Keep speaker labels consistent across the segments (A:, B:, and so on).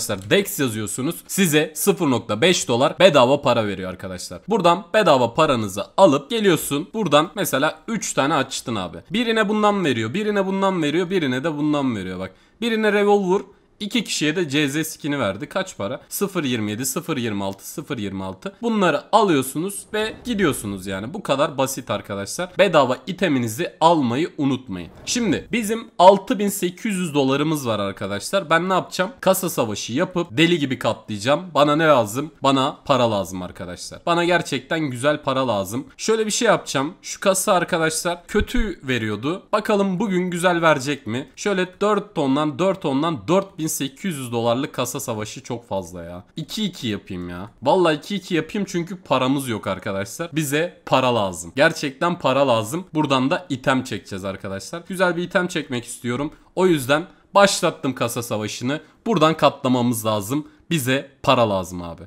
A: arkadaşlar DEX yazıyorsunuz. Size 0.5 dolar bedava para veriyor arkadaşlar. Buradan bedava paranızı alıp geliyorsun. Buradan mesela 3 tane açtın abi. Birine bundan veriyor, birine bundan veriyor, birine de bundan veriyor bak. Birine revolver, İki kişiye de CZ skin'i verdi. Kaç para? 0.27, 0.26, 0.26. Bunları alıyorsunuz ve gidiyorsunuz yani. Bu kadar basit arkadaşlar. Bedava iteminizi almayı unutmayın. Şimdi bizim 6800 dolarımız var arkadaşlar. Ben ne yapacağım? Kasa savaşı yapıp deli gibi katlayacağım. Bana ne lazım? Bana para lazım arkadaşlar. Bana gerçekten güzel para lazım. Şöyle bir şey yapacağım. Şu kasa arkadaşlar kötü veriyordu. Bakalım bugün güzel verecek mi? Şöyle 4 tondan 4 tondan 4000 4800 dolarlık kasa savaşı çok fazla ya. 2-2 yapayım ya. Valla 2-2 yapayım çünkü paramız yok arkadaşlar. Bize para lazım. Gerçekten para lazım. Buradan da item çekeceğiz arkadaşlar. Güzel bir item çekmek istiyorum. O yüzden başlattım kasa savaşını. Buradan katlamamız lazım. Bize para lazım abi.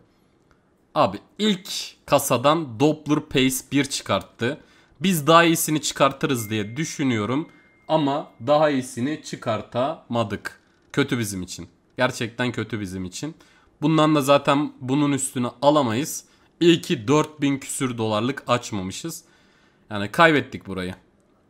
A: Abi ilk kasadan Doppler Pace 1 çıkarttı. Biz daha iyisini çıkartırız diye düşünüyorum ama daha iyisini çıkartamadık. Kötü bizim için. Gerçekten kötü bizim için. Bundan da zaten bunun üstüne alamayız. İyi ki 4000 küsür dolarlık açmamışız. Yani kaybettik burayı.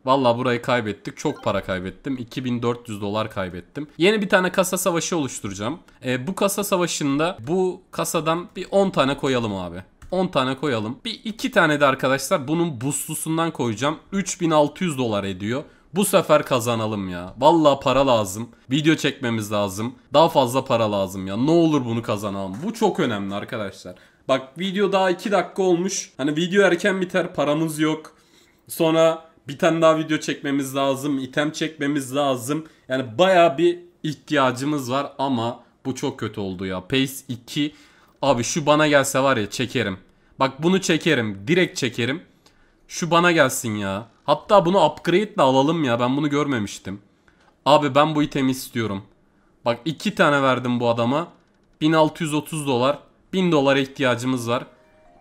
A: Valla burayı kaybettik. Çok para kaybettim. 2400 dolar kaybettim. Yeni bir tane kasa savaşı oluşturacağım. E, bu kasa savaşında bu kasadan bir 10 tane koyalım abi. 10 tane koyalım. Bir 2 tane de arkadaşlar bunun buslusundan koyacağım. 3600 dolar ediyor. Bu sefer kazanalım ya. Valla para lazım. Video çekmemiz lazım. Daha fazla para lazım ya. Ne olur bunu kazanalım. Bu çok önemli arkadaşlar. Bak video daha 2 dakika olmuş. Hani video erken biter paramız yok. Sonra bir tane daha video çekmemiz lazım. item çekmemiz lazım. Yani baya bir ihtiyacımız var ama bu çok kötü oldu ya. Pace 2. Abi şu bana gelse var ya çekerim. Bak bunu çekerim. Direkt çekerim. Şu bana gelsin ya. Hatta bunu upgrade de alalım ya. Ben bunu görmemiştim. Abi ben bu itemi istiyorum. Bak iki tane verdim bu adama. 1630 dolar. 1000 dolara ihtiyacımız var.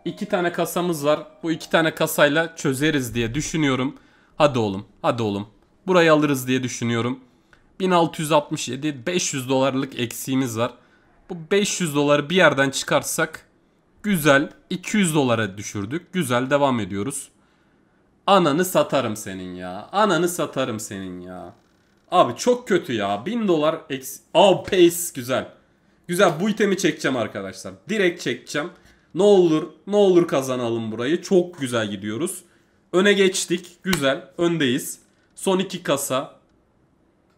A: İki tane kasamız var. Bu iki tane kasayla çözeriz diye düşünüyorum. Hadi oğlum. Hadi oğlum. Burayı alırız diye düşünüyorum. 1667 500 dolarlık eksiğimiz var. Bu 500 doları bir yerden çıkarsak güzel 200 dolara düşürdük. Güzel devam ediyoruz. Ananı satarım senin ya. Ananı satarım senin ya. Abi çok kötü ya. 1000 dolar eks... Oh pace güzel. Güzel bu itemi çekeceğim arkadaşlar. Direkt çekeceğim. Ne olur ne olur kazanalım burayı. Çok güzel gidiyoruz. Öne geçtik. Güzel. Öndeyiz. Son iki kasa.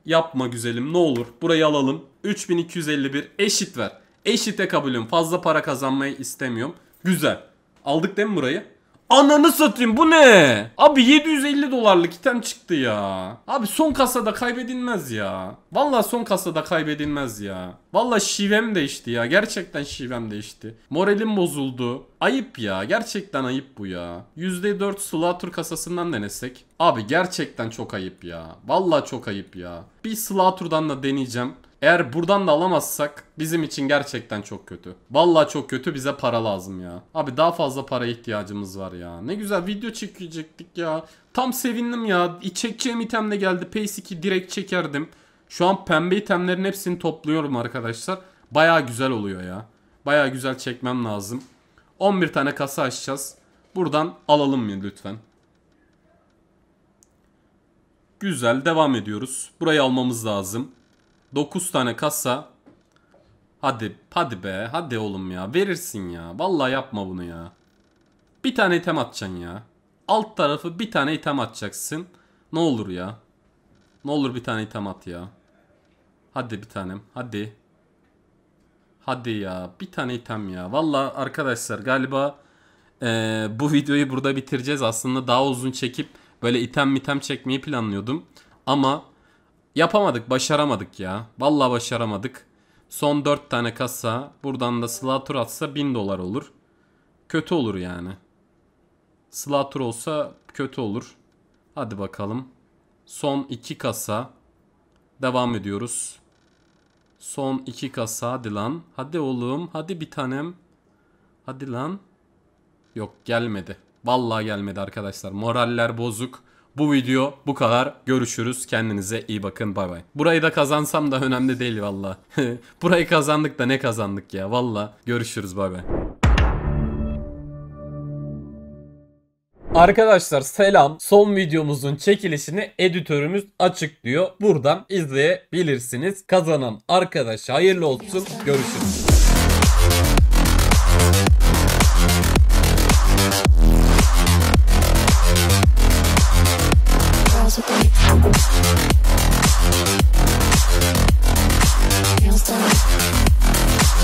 A: Yapma güzelim ne olur. Burayı alalım. 3251 eşit ver. Eşite kabulüm. Fazla para kazanmayı istemiyorum. Güzel. Aldık değil mi burayı? Ananı satayım bu ne? Abi 750 dolarlık item çıktı ya. Abi son kasada kaybedilmez ya. Valla son kasada kaybedilmez ya. Valla şivem değişti ya. Gerçekten şivem değişti. Moralim bozuldu. Ayıp ya. Gerçekten ayıp bu ya. %4 Slatur kasasından denesek. Abi gerçekten çok ayıp ya. Valla çok ayıp ya. Bir Slatur'dan da deneyeceğim. Eğer buradan da alamazsak bizim için gerçekten çok kötü. Vallahi çok kötü bize para lazım ya. Abi daha fazla para ihtiyacımız var ya. Ne güzel video çekecektik ya. Tam sevindim ya. Çekeceğim item de geldi. Pace 2 direkt çekerdim. Şu an pembe itemlerin hepsini topluyorum arkadaşlar. Baya güzel oluyor ya. Baya güzel çekmem lazım. 11 tane kasa açacağız. Buradan alalım mı lütfen? Güzel devam ediyoruz. Burayı almamız lazım. 9 tane kasa. Hadi hadi be hadi oğlum ya verirsin ya. Vallahi yapma bunu ya. Bir tane item atacaksın ya. Alt tarafı bir tane item atacaksın. Ne olur ya. Ne olur bir tane item at ya. Hadi bir tanem hadi. Hadi ya bir tane item ya. Valla arkadaşlar galiba e, bu videoyu burada bitireceğiz. Aslında daha uzun çekip böyle item item çekmeyi planlıyordum. Ama Yapamadık başaramadık ya. Vallahi başaramadık. Son 4 tane kasa. Buradan da Slatur atsa 1000 dolar olur. Kötü olur yani. Slatur olsa kötü olur. Hadi bakalım. Son 2 kasa. Devam ediyoruz. Son 2 kasa hadi lan. Hadi oğlum hadi bir tanem. Hadi lan. Yok gelmedi. Vallahi gelmedi arkadaşlar. Moraller bozuk. Bu video bu kadar. Görüşürüz. Kendinize iyi bakın. Bay bay. Burayı da kazansam da önemli değil valla. Burayı kazandık da ne kazandık ya valla. Görüşürüz bay bay. Arkadaşlar selam. Son videomuzun çekilişini editörümüz açıklıyor. Buradan izleyebilirsiniz. Kazanan arkadaş hayırlı olsun. Görüşürüz.